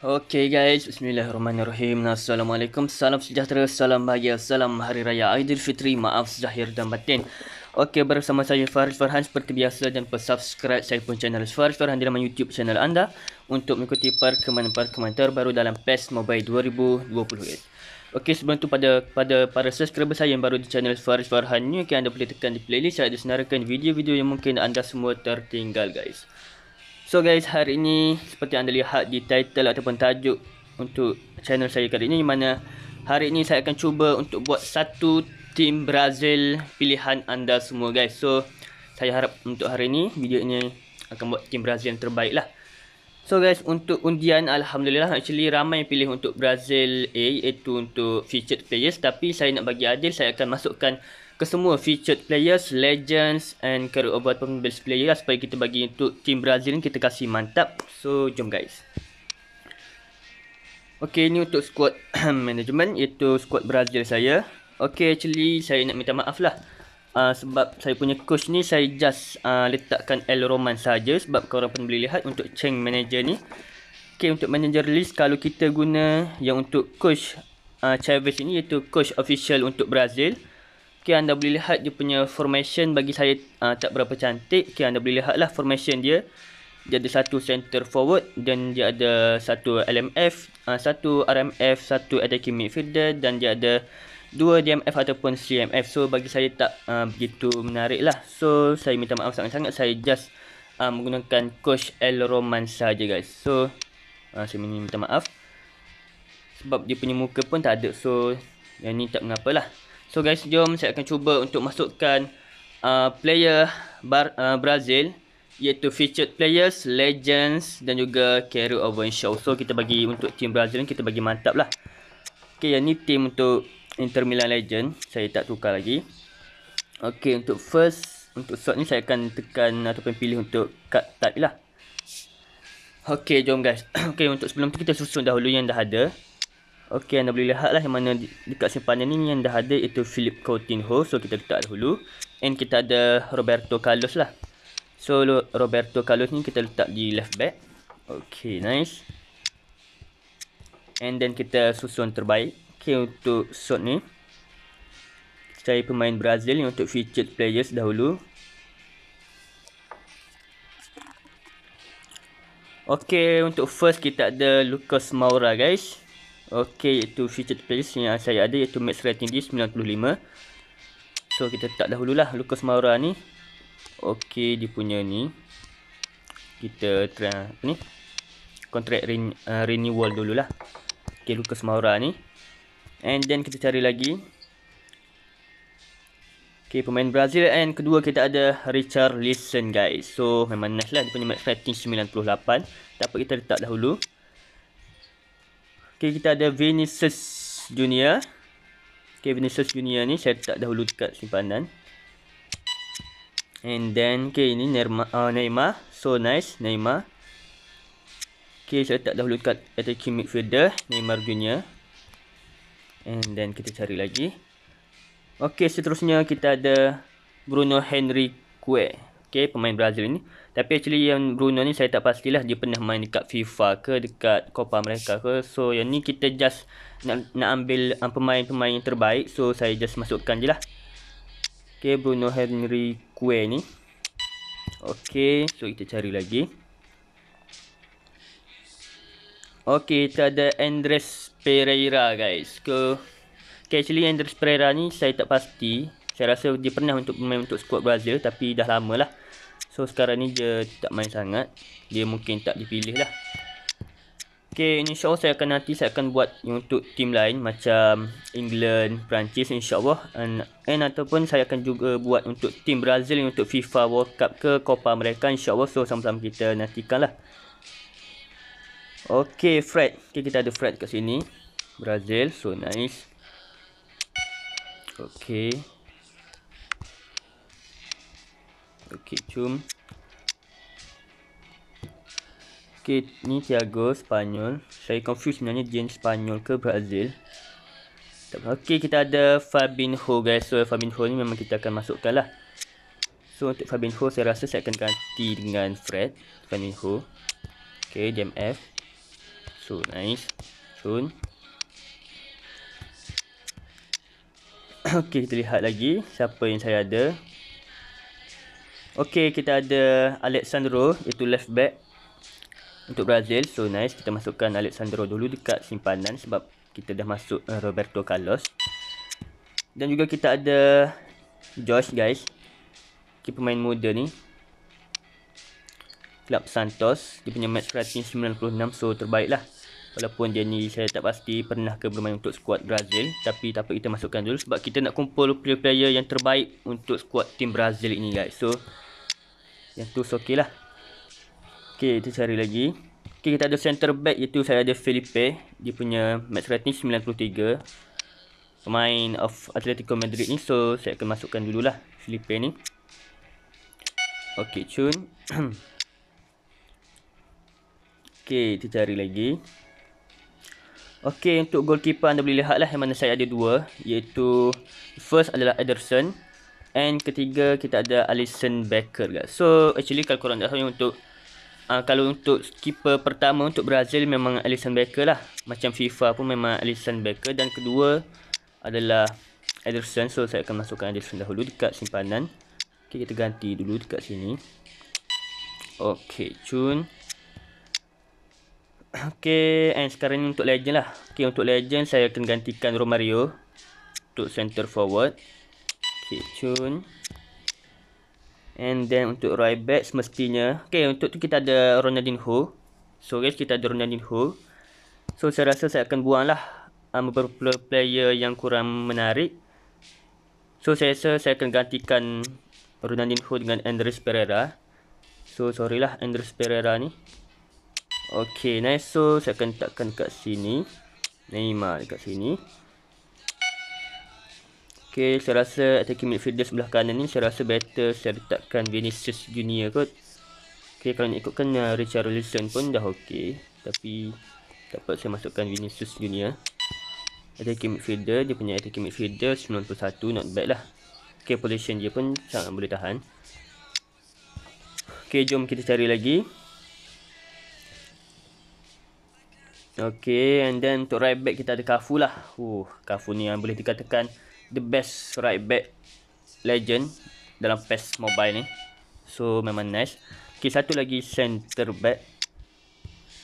Okay guys, Bismillahirrahmanirrahim Assalamualaikum, Salam Sejahtera, Salam Bahagia, Salam Hari Raya Aidilfitri, Maaf Zahir dan Batin Okay, bersama saya Faris Farhan seperti biasa dan subscribe saya pun channel Faris Farhan di dalam YouTube channel anda untuk mengikuti perkembangan-perkembangan terbaru dalam PES Mobile 2020 Okey sebelum tu pada pada para subscriber saya yang baru di channel Faris Farhan ni okay, anda boleh tekan di playlist saya ada senarakan video-video yang mungkin anda semua tertinggal guys. So guys, hari ini seperti anda lihat di title ataupun tajuk untuk channel saya kali ini mana hari ini saya akan cuba untuk buat satu tim Brazil pilihan anda semua guys. So saya harap untuk hari ini video ini akan buat tim Brazil yang terbaik lah. So guys, untuk undian alhamdulillah actually ramai pilih untuk Brazil A iaitu untuk featured players tapi saya nak bagi adil saya akan masukkan kesemua featured players, legends and career award pun best player lah supaya kita bagi untuk team Brazil kita kasih mantap. So, jom guys. Okay, ni untuk squad management iaitu squad Brazil saya. Okay, actually saya nak minta maaf lah. Uh, sebab saya punya coach ni saya just uh, letakkan El Roman saja sebab korang pun boleh lihat untuk Cheng manager ni. Okay, untuk manager list kalau kita guna yang untuk coach uh, Chavez ini iaitu coach official untuk Brazil. Okay, anda boleh lihat dia punya formation bagi saya uh, tak berapa cantik. Okay, anda boleh lihatlah formation dia. Dia ada satu center forward dan dia ada satu LMF, uh, ah, satu RMF, satu attacking midfielder dan dia ada dua DMF ataupun CMF. So, bagi saya tak uh, begitu menarik lah. So, saya minta maaf sangat-sangat. Saya just uh, menggunakan coach El Roman saja guys. So, uh, saya minta maaf. Sebab dia punya muka pun tak ada. So, yang ni tak mengapa lah. So guys, jom saya akan cuba untuk masukkan uh, player bar, uh, Brazil iaitu featured players, legends dan juga Carol Owen Show. So kita bagi untuk team Brazil kita bagi mantap lah. Okay, yang ni team untuk Inter Milan Legend. Saya tak tukar lagi. Okay, untuk first, untuk shot ni saya akan tekan ataupun pilih untuk card type lah. Okay, jom guys. okay, untuk sebelum tu kita susun dahulu yang dah ada. Okey anda boleh lihat lah yang mana dekat simpanan ni yang dah ada itu Philip Coutinho so kita letak dahulu and kita ada Roberto Carlos lah. So Roberto Carlos ni kita letak di left back. Okey nice. And then kita susun terbaik. Okey untuk shot ni cari pemain Brazil ni untuk featured players dahulu. Okey untuk first kita ada Lucas Moura guys. Okey, itu featured playlist yang saya ada iaitu max rating dia 95. So kita tak dahululah Lucas Moura ni. Okey, dia punya ni. Kita try apa ni? Contract re uh, renewal dululah. Okey, Lucas Moura ni. And then kita cari lagi. Okey, pemain Brazil and kedua kita ada Richard Listen guys. So memang nice lah dia punya max rating 98. Tak apa kita letak dahulu. Okay, kita ada Vinicius Junior. Okay, Vinicius Junior ni saya tak dahulu dekat simpanan. And then, okay, ini Neymar. Uh, Neymar. So, nice, Neymar. Okay, saya tak dahulu dekat attacking midfielder, Neymar Junior. And then, kita cari lagi. Okay, seterusnya kita ada Bruno Henry Kue. Okay, pemain Brazil ni. Tapi actually yang Bruno ni saya tak pastilah dia pernah main dekat FIFA ke dekat Copa mereka ke. So yang ni kita just nak, nak ambil ah, pemain-pemain yang terbaik. So saya just masukkan je lah. Okay Bruno Henry Kue ni. Okay so kita cari lagi. Okay kita ada Andres Pereira guys. Ke... Okay actually Andres Pereira ni saya tak pasti. Saya rasa dia pernah untuk main untuk squad Brazil tapi dah lama lah. So sekarang ni dia tak main sangat Dia mungkin tak dipilih lah Okay insyaAllah saya akan nanti saya akan buat untuk tim lain Macam England, Perancis insyaAllah and, and ataupun saya akan juga buat untuk tim Brazil Untuk FIFA World Cup ke Copa mereka insyaAllah So sama-sama kita nantikan lah Okay Fred Okay kita ada Fred kat sini Brazil so nice Okay Okey, jom. Okey, ni Thiago Spanyol. Saya confuse sebenarnya dia Spanyol ke Brazil. Okey, kita ada Fabinho guys. So Fabinho ni memang kita akan masukkan lah. So untuk Fabinho saya rasa saya akan ganti dengan Fred Fabinho. Okey, jam F. So nice. Sun. Okey, kita lihat lagi siapa yang saya ada. Okay, kita ada Alexandro, itu left back untuk Brazil. So, nice. Kita masukkan Alexandro dulu dekat simpanan sebab kita dah masuk eh, Roberto Carlos. Dan juga kita ada Josh, guys. Kita pemain muda ni. Club Santos. Dia punya match rating 96, so terbaik lah. Walaupun dia ni saya tak pasti pernah ke bermain untuk skuad Brazil Tapi tak apa kita masukkan dulu Sebab kita nak kumpul player-player yang terbaik untuk skuad tim Brazil ini guys So Yang tu so okay lah Okay kita cari lagi Okay kita ada center back iaitu saya ada Felipe Dia punya match rating 93 Pemain of Atletico Madrid ni So saya akan masukkan lah Felipe ni Okay cun Okay kita cari lagi Okey untuk goalkeeper anda boleh lihat lah yang mana saya ada dua iaitu first adalah Ederson and ketiga kita ada Alisson Becker guys. So actually kalau korang tahu untuk uh, kalau untuk keeper pertama untuk Brazil memang Alisson Becker lah. Macam FIFA pun memang Alisson Becker dan kedua adalah Ederson. So saya akan masukkan Ederson dahulu dekat simpanan. Okey kita ganti dulu dekat sini. Okey, Chun. Okay, and sekarang ni untuk legend lah. Okay, untuk legend saya akan gantikan Romario. Untuk center forward. Okay, Chun. And then untuk right back semestinya. Okay, untuk tu kita ada Ronaldinho. So guys, kita ada Ronaldinho. So saya rasa saya akan buang lah um, beberapa player yang kurang menarik. So saya rasa saya akan gantikan Ronaldinho dengan Andres Pereira. So sorry lah Andres Pereira ni. Okay, nice. So, saya akan letakkan kat sini. Neymar dekat sini. Okay, saya rasa attacking midfielder sebelah kanan ni saya rasa better saya letakkan Vinicius Junior kot. Okay, kalau nak ikutkan uh, Richarlison pun dah okay. Tapi tak apa saya masukkan Vinicius Junior. Attacking midfielder, dia punya attacking midfielder 91, not bad lah. Okay, position dia pun sangat boleh tahan. Okay, jom kita cari lagi. Okay, and then untuk right back kita ada Kafu lah. Uh, Kafu ni yang boleh dikatakan the best right back legend dalam PES Mobile ni. So, memang nice. Okay, satu lagi center back.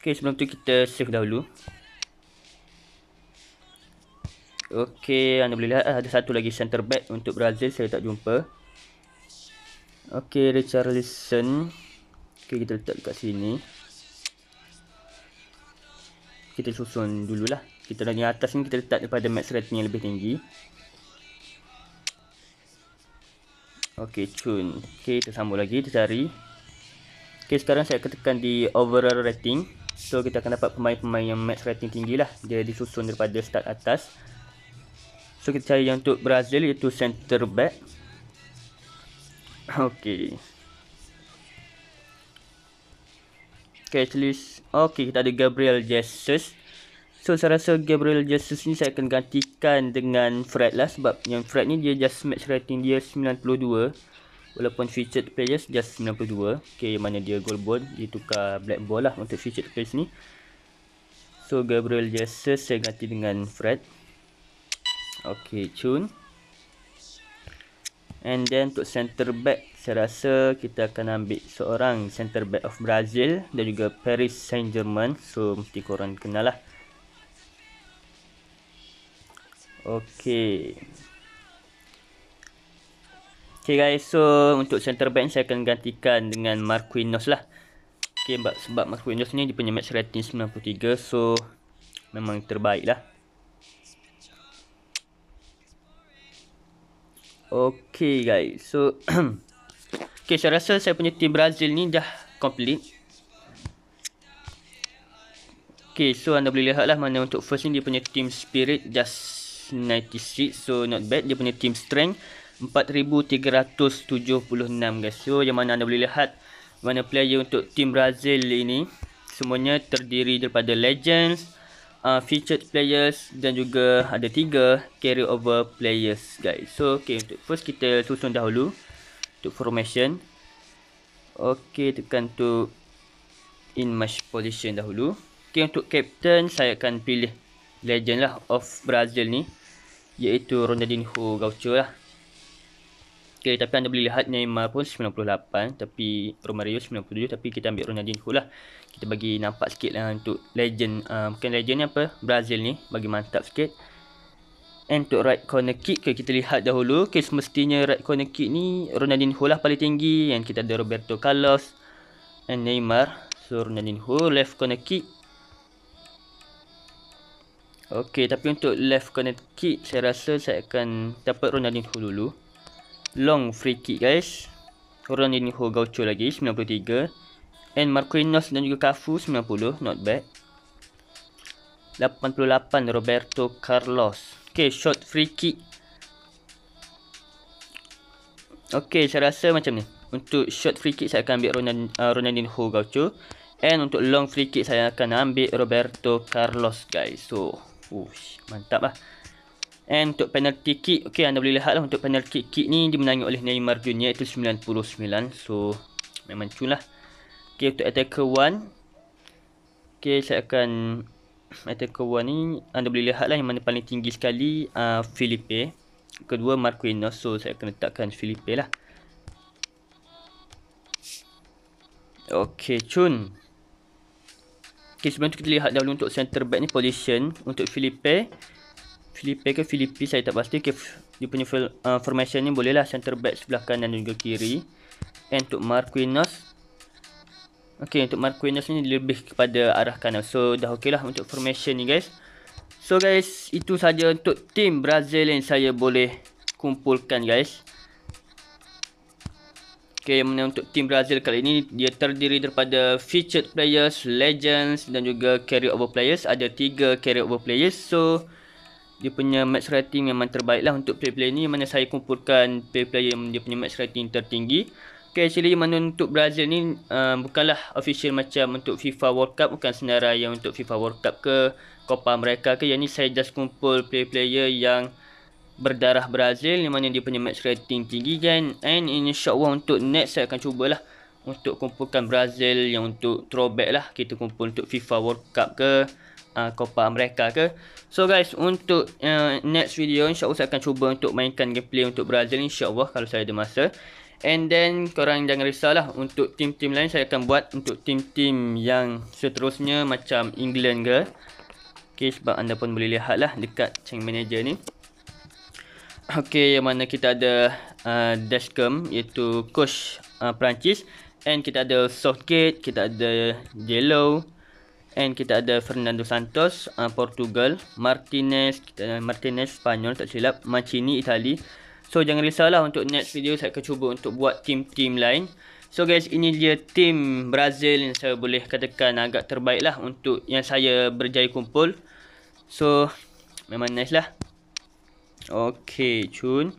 Okay, sebelum tu kita save dahulu. Okay, anda boleh lihat ada satu lagi center back untuk Brazil. Saya tak jumpa. Okay, Richarlison. Okay, kita letak kat sini kita susun dululah. Kita dah ni atas ni kita letak daripada max rating yang lebih tinggi. Okey, cun. Okey, kita sambung lagi, kita cari. Okey, sekarang saya akan tekan di overall rating. So kita akan dapat pemain-pemain yang max rating tinggilah. Dia disusun daripada start atas. So kita cari yang untuk Brazil iaitu center back. Okey. Catalyst Okay kita ada Gabriel Jesus So saya rasa Gabriel Jesus ni saya akan gantikan dengan Fred lah Sebab yang Fred ni dia just match rating dia 92 Walaupun featured players just 92 Okay yang mana dia gold ball Dia tukar black ball lah untuk featured players ni So Gabriel Jesus saya ganti dengan Fred Okay Chun And then untuk center back saya rasa kita akan ambil seorang center back of Brazil dan juga Paris Saint-Germain. So mesti korang kenal lah. Okey. Okey guys, so untuk center back saya akan gantikan dengan Marquinhos lah. Okey sebab, sebab Marquinhos ni dia punya match rating 93. So memang terbaik lah. Okay guys, so Okay, saya rasa saya punya team Brazil ni dah complete. Okay, so anda boleh lihat lah mana untuk first ni dia punya team spirit just 96. So, not bad. Dia punya team strength 4,376 guys. So, yang mana anda boleh lihat mana player untuk team Brazil ini semuanya terdiri daripada legends, uh, featured players dan juga ada 3 carry over players guys. So, okay, untuk first kita susun dahulu untuk formation okey tekan untuk in match position dahulu okey untuk captain saya akan pilih legend lah of brazil ni iaitu ronaldinho gaucho lah okey tapi anda boleh lihat neymar pun 98 tapi romario 97 tapi kita ambil ronaldinho lah kita bagi nampak sikit lah untuk legend uh, bukan legend ni apa brazil ni bagi mantap sikit untuk right corner kick okay, kita lihat dahulu okay, semestinya right corner kick ni Ronaldinho lah paling tinggi yang kita ada Roberto Carlos and Neymar so Ronaldinho left corner kick ok tapi untuk left corner kick saya rasa saya akan dapat Ronaldinho dulu long free kick guys Ronaldinho gaucho lagi 93 and Marquinhos dan juga Cafu 90 not bad 88 Roberto Carlos Okay, shot free kick. Okay, saya rasa macam ni. Untuk short free kick saya akan ambil uh, Ronaldinho uh, Gaucho. And untuk long free kick saya akan ambil Roberto Carlos guys. So, uh, mantap lah. And untuk penalty kick, okay anda boleh lihat lah untuk penalty kick, kick ni dimenangi oleh Neymar Jr. iaitu 99. So, memang cun lah. Okay, untuk attacker 1. Okay, saya akan Mata kedua ni anda boleh lihat lah yang mana paling tinggi sekali uh, Felipe Kedua Marquinhos So saya akan letakkan Felipe lah Okay Chun Okay sebelum tu kita lihat dahulu untuk center back ni position Untuk Felipe Felipe ke Filipi saya tak pasti okay, Dia punya uh, formation ni boleh lah center back sebelah kanan dan juga kiri And untuk Marquinhos Okay untuk Marquinhos ni lebih kepada arah kanan. So dah okey lah untuk formation ni guys. So guys itu saja untuk tim Brazil yang saya boleh kumpulkan guys. Okay mana untuk tim Brazil kali ini dia terdiri daripada featured players, legends dan juga carry over players. Ada 3 carry over players. So dia punya match rating memang lah untuk player-player ni mana saya kumpulkan player-player yang dia punya match rating tertinggi. Okay, actually menuntut Brazil ni uh, bukanlah official macam untuk FIFA World Cup Bukan senarai yang untuk FIFA World Cup ke Copa mereka ke Yang ni saya just kumpul player-player yang berdarah Brazil Yang mana dia punya match rating tinggi kan And in short one untuk next saya akan cubalah Untuk kumpulkan Brazil yang untuk throwback lah Kita kumpul untuk FIFA World Cup ke uh, Copa mereka ke So guys untuk uh, next video insya Allah saya akan cuba untuk mainkan gameplay untuk Brazil insya Allah kalau saya ada masa And then korang jangan risaulah untuk tim-tim lain saya akan buat untuk tim-tim yang seterusnya macam England ke. Okay sebab anda pun boleh lihat lah dekat Chang Manager ni. Okay yang mana kita ada uh, Dashcam iaitu coach uh, Perancis. And kita ada Southgate, kita ada Jello. And kita ada Fernando Santos uh, Portugal. Martinez, kita ada Martinez Spanyol tak silap. Mancini Itali. So jangan risaulah untuk next video saya akan cuba untuk buat team-team lain. So guys ini dia team Brazil yang saya boleh katakan agak terbaik lah untuk yang saya berjaya kumpul. So memang nice lah. Okay Chun.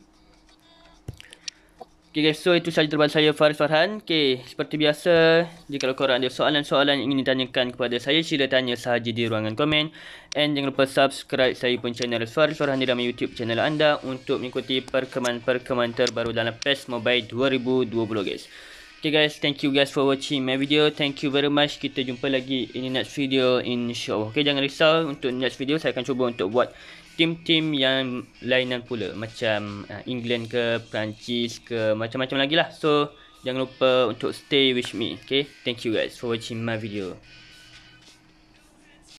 Okay guys, so itu sahaja terbang saya Faris Farhan. Okay, seperti biasa, jika korang ada soalan-soalan yang ingin ditanyakan kepada saya, sila tanya sahaja di ruangan komen. And jangan lupa subscribe saya pun channel Faris Farhan di dalam YouTube channel anda untuk mengikuti perkembangan-perkembangan terbaru dalam PES Mobile 2020 guys. Okay guys, thank you guys for watching my video. Thank you very much. Kita jumpa lagi in the next video insyaAllah. Okay, jangan risau untuk next video saya akan cuba untuk buat tim-tim yang lainan pula macam uh, England ke Perancis ke macam-macam lagi lah so jangan lupa untuk stay with me okay thank you guys for watching my video